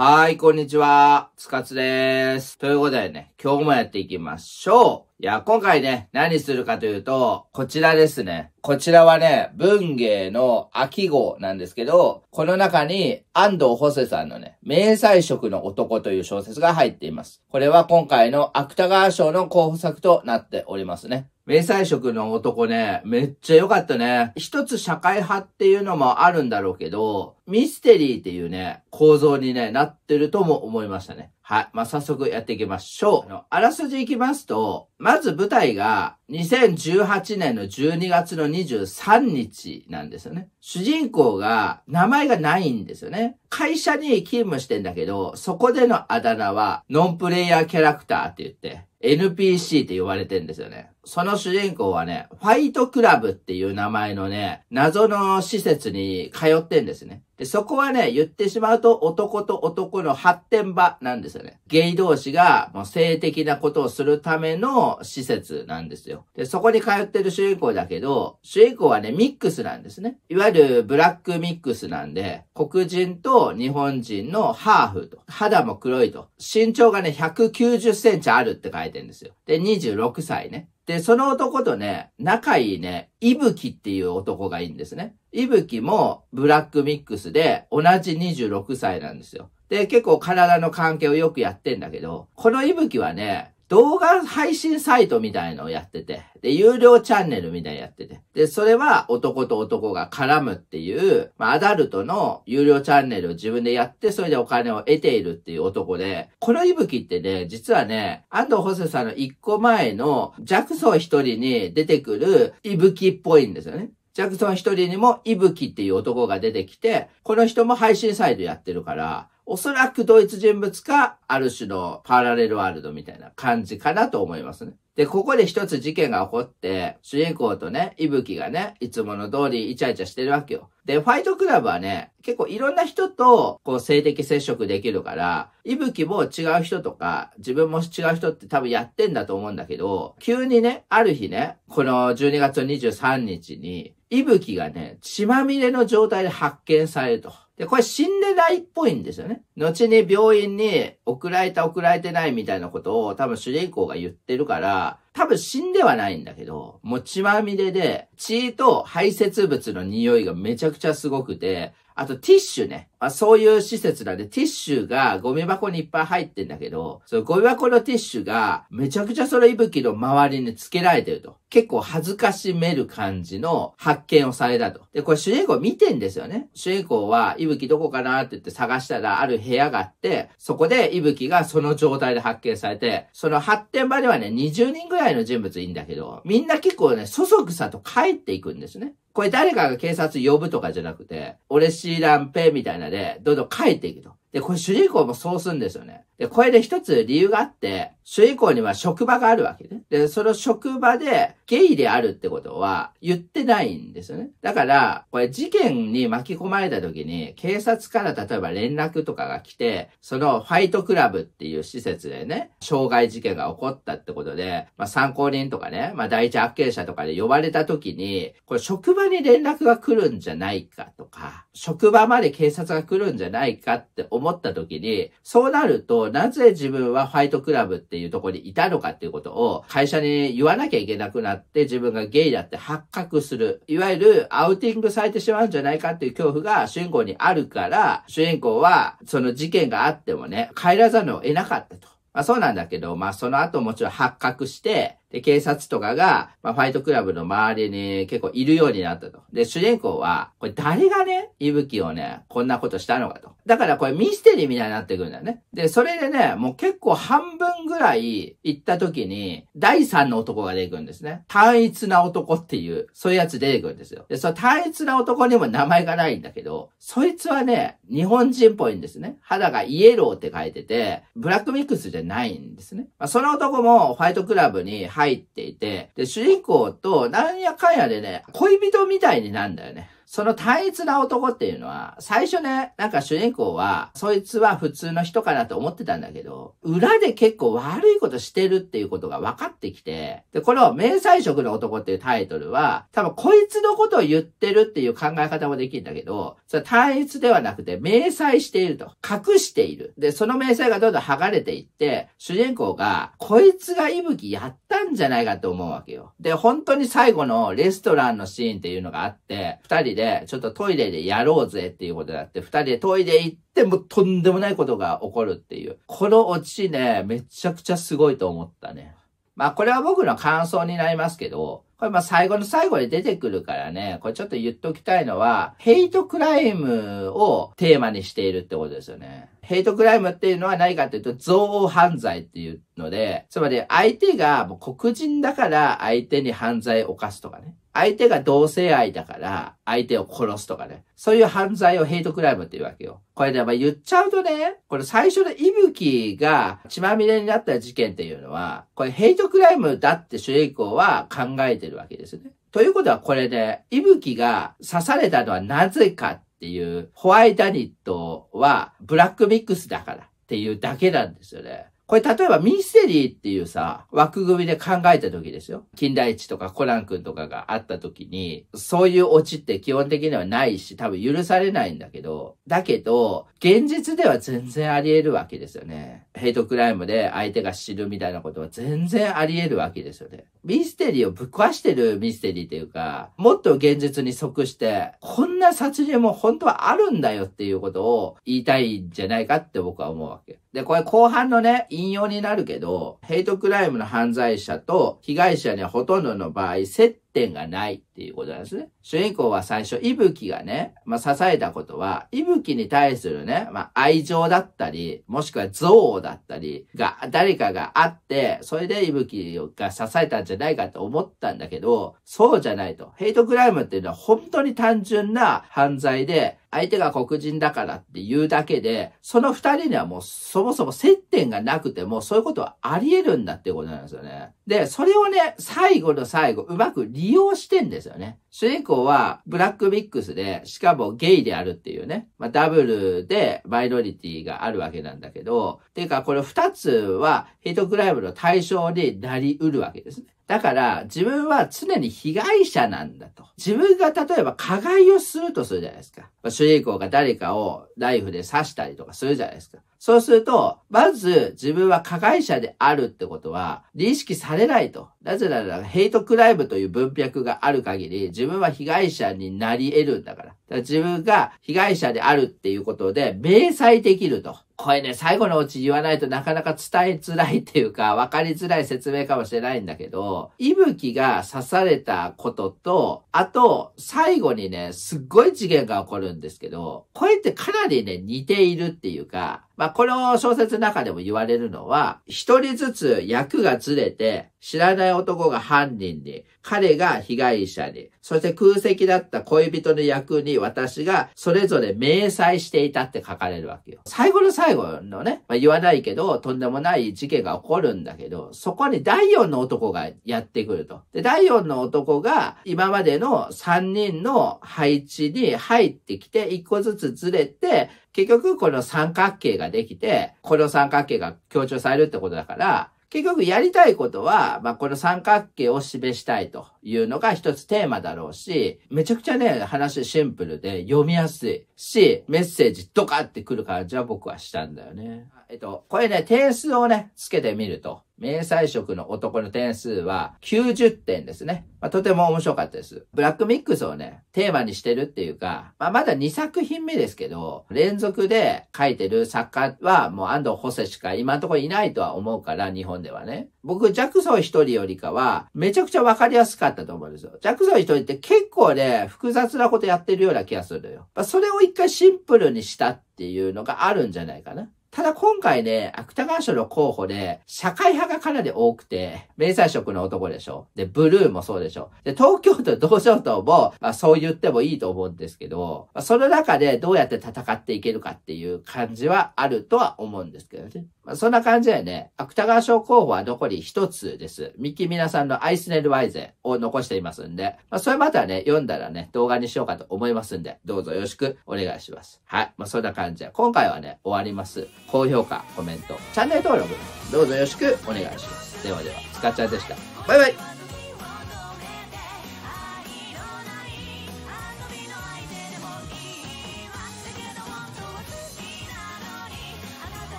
はい、こんにちは。つかつです。ということでね、今日もやっていきましょう。いや、今回ね、何するかというと、こちらですね。こちらはね、文芸の秋号なんですけど、この中に安藤補正さんのね、明細色の男という小説が入っています。これは今回の芥川賞の候補作となっておりますね。明細色の男ね、めっちゃ良かったね。一つ社会派っていうのもあるんだろうけど、ミステリーっていうね、構造に、ね、なってるとも思いましたね。はい。まあ、早速やっていきましょう。ああらすじいきますと、まず舞台が2018年の12月の23日なんですよね。主人公が名前がないんですよね。会社に勤務してんだけど、そこでのあだ名はノンプレイヤーキャラクターって言って、NPC って呼ばれてんですよね。その主人公はね、ファイトクラブっていう名前のね、謎の施設に通ってんですね。で、そこはね、言ってしまうと男と男の発展場なんですよね。ゲイ同士がもう性的なことをするための施設なんですよ。で、そこに通ってる主人公だけど、主人公はね、ミックスなんですね。いわゆるブラックミックスなんで、黒人と日本人のハーフと、肌も黒いと、身長がね、190センチあるって書いてるんですよ。で、26歳ね。で、その男とね、仲いいね、いぶきっていう男がいいんですね。いぶきもブラックミックスで同じ26歳なんですよ。で、結構体の関係をよくやってんだけど、このいぶきはね、動画配信サイトみたいのをやってて、で、有料チャンネルみたいなやってて、で、それは男と男が絡むっていう、まあ、アダルトの有料チャンネルを自分でやって、それでお金を得ているっていう男で、この息吹ってね、実はね、安藤ホセさんの一個前の、ジャクソン一人に出てくる息吹っぽいんですよね。ジャクソン一人にも、いぶきっていう男が出てきて、この人も配信サイトやってるから、おそらく同一人物か、ある種のパラレルワールドみたいな感じかなと思いますね。で、ここで一つ事件が起こって、主人公とね、いぶきがね、いつもの通りイチャイチャしてるわけよ。で、ファイトクラブはね、結構いろんな人と、こう、性的接触できるから、いぶきも違う人とか、自分も違う人って多分やってんだと思うんだけど、急にね、ある日ね、この12月23日に、息吹がね、血まみれの状態で発見されると。で、これ死んでないっぽいんですよね。後に病院に送られた送られてないみたいなことを多分主人公が言ってるから、多分死んではないんだけど、もう血まみれで、血と排泄物の匂いがめちゃくちゃすごくて、あとティッシュね。まあ、そういう施設なんで、ティッシュがゴミ箱にいっぱい入ってんだけど、そのゴミ箱のティッシュがめちゃくちゃその息吹の周りにつけられてると。結構恥ずかしめる感じの発見をされたと。で、これ主人公見てんですよね。主人公は、息吹どこかなって言って探したらある部屋があって、そこで息吹がその状態で発見されて、その発展場ではね、20人ぐらいの人物いいんだけど、みんな結構ね、そそくさと帰っていくんですね。これ誰かが警察呼ぶとかじゃなくて、俺知らんぺみたいなで、どんどん帰っていくと。で、これ主人公もそうするんですよね。で、これで一つ理由があって、主以降には職場があるわけね。で、その職場でゲイであるってことは言ってないんですよね。だから、これ事件に巻き込まれた時に、警察から例えば連絡とかが来て、そのファイトクラブっていう施設でね、傷害事件が起こったってことで、まあ参考人とかね、まあ第一発見者とかで呼ばれた時に、これ職場に連絡が来るんじゃないかとか、職場まで警察が来るんじゃないかって思った時に、そうなると、なぜ自分はファイトクラブってっていうところにいたのかっていうことを会社に言わなきゃいけなくなって自分がゲイだって発覚する。いわゆるアウティングされてしまうんじゃないかっていう恐怖が主人公にあるから、主人公はその事件があってもね、帰らざるを得なかったと。まあそうなんだけど、まあその後もちろん発覚して、で、警察とかが、まあ、ファイトクラブの周りに結構いるようになったと。で、主人公は、これ誰がね、息吹をね、こんなことしたのかと。だからこれミステリーみたいになってくるんだよね。で、それでね、もう結構半分ぐらい行った時に、第三の男が出てくるんですね。単一な男っていう、そういうやつ出てくるんですよ。で、その単一な男にも名前がないんだけど、そいつはね、日本人っぽいんですね。肌がイエローって書いてて、ブラックミックスじゃないんですね。まあ、その男もファイトクラブに入っていて、で、主人公となんやかんやでね、恋人みたいになんだよね。その単一な男っていうのは、最初ね、なんか主人公は、そいつは普通の人かなと思ってたんだけど、裏で結構悪いことしてるっていうことが分かってきて、で、この明細色の男っていうタイトルは、多分こいつのことを言ってるっていう考え方もできるんだけど、それ単一ではなくて、明細していると。隠している。で、その明細がどんどん剥がれていって、主人公が、こいつが息吹やったんじゃないかと思うわけよ。で、本当に最後のレストランのシーンっていうのがあって、二人で、ちょっとトイレでやろうぜっていうことになって、二人でトイレ行って、もとんでもないことが起こるっていう。このオチね、めちゃくちゃすごいと思ったね。まあこれは僕の感想になりますけど、これまあ最後の最後で出てくるからね、これちょっと言っときたいのは、ヘイトクライムをテーマにしているってことですよね。ヘイトクライムっていうのは何かっていうと、憎悪犯罪っていうので、つまり相手がもう黒人だから相手に犯罪を犯すとかね。相手が同性愛だから相手を殺すとかね。そういう犯罪をヘイトクライムっていうわけよ。これでま言っちゃうとね、これ最初の息吹が血まみれになった事件っていうのは、これヘイトクライムだって主人公は考えてるわけですね。ということはこれね、息吹が刺されたのはなぜかっていう、ホワイダニットはブラックミックスだからっていうだけなんですよね。これ例えばミステリーっていうさ、枠組みで考えた時ですよ。金田一とかコナン君とかがあった時に、そういうオチって基本的にはないし、多分許されないんだけど、だけど、現実では全然あり得るわけですよね。ヘイトクライムで相手が死ぬみたいなことは全然あり得るわけですよね。ミステリーをぶっ壊してるミステリーっていうか、もっと現実に即して、こんな殺人も本当はあるんだよっていうことを言いたいんじゃないかって僕は思うわけ。で、これ後半のね、引用になるけど、ヘイトクライムの犯罪者と被害者にはほとんどの場合、接点がないっていうことなんですね。主人公は最初、ぶ吹がね、まあ、支えたことは、ぶ吹に対するね、まあ、愛情だったり、もしくは憎悪だったりが、誰かがあって、それでぶ吹が支えたんじゃないかと思ったんだけど、そうじゃないと。ヘイトクライムっていうのは本当に単純な犯罪で、相手が黒人だからっていうだけで、その二人にはもうそもそも接点がなくても、そういうことはあり得るんだっていうことなんですよね。で、それをね、最後の最後、うまく利用してんですよね。主人公はブラックミックスで、しかもゲイであるっていうね、まあ、ダブルでマイノリティがあるわけなんだけど、ていうかこれ二つはヘイトクライムの対象になり得るわけですね。だから、自分は常に被害者なんだと。自分が例えば加害をするとするじゃないですか。ま主人公が誰かをナイフで刺したりとかするじゃないですか。そうすると、まず自分は加害者であるってことは認識されないと。なぜなら、ヘイトクライムという文脈がある限り、自分は被害者になり得るんだから。だから自分が被害者であるっていうことで、明細できると。これね、最後のうち言わないとなかなか伝えづらいっていうか、わかりづらい説明かもしれないんだけど、いぶきが刺されたことと、あと、最後にね、すっごい次元が起こるんですけど、これってかなりね、似ているっていうか、まあ、この小説の中でも言われるのは、一人ずつ役がずれて、知らない男が犯人で、彼が被害者で、そして空席だった恋人の役に私がそれぞれ明細していたって書かれるわけよ。最後の最後のね、まあ、言わないけど、とんでもない事件が起こるんだけど、そこに第4の男がやってくると。で、第4の男が今までの3人の配置に入ってきて、1個ずつずれて、結局この三角形ができて、この三角形が強調されるってことだから、結局やりたいことは、まあ、この三角形を示したいというのが一つテーマだろうし、めちゃくちゃね、話シンプルで読みやすいし、メッセージドカってくる感じは僕はしたんだよね。えっと、これね、点数をね、つけてみると明細色の男の点数は90点ですね。まあ、とても面白かったです。ブラックミックスをね、テーマにしてるっていうか、まあ、まだ2作品目ですけど、連続で書いてる作家はもう安藤補正しか今のところいないとは思うから、日本ではね。僕、ジャクソン一人よりかは、めちゃくちゃわかりやすかったと思うんですよ。ジャクソン一人って結構ね、複雑なことやってるような気がするのよ。まあ、それを一回シンプルにしたっていうのがあるんじゃないかな。ただ今回ね、芥川賞の候補で、社会派がかなり多くて、明細色の男でしょ。で、ブルーもそうでしょ。で、東京都同省党も、まあそう言ってもいいと思うんですけど、まあ、その中でどうやって戦っていけるかっていう感じはあるとは思うんですけどね。まあ、そんな感じでね、芥川賞候補は残り一つです。ミキミナさんのアイスネルワイゼを残していますんで、まあ、それまたね、読んだらね、動画にしようかと思いますんで、どうぞよろしくお願いします。はい。まあ、そんな感じで、今回はね、終わります。高評価、コメント、チャンネル登録、どうぞよろしくお願いします。ではでは、つかちゃんでした。バイバイ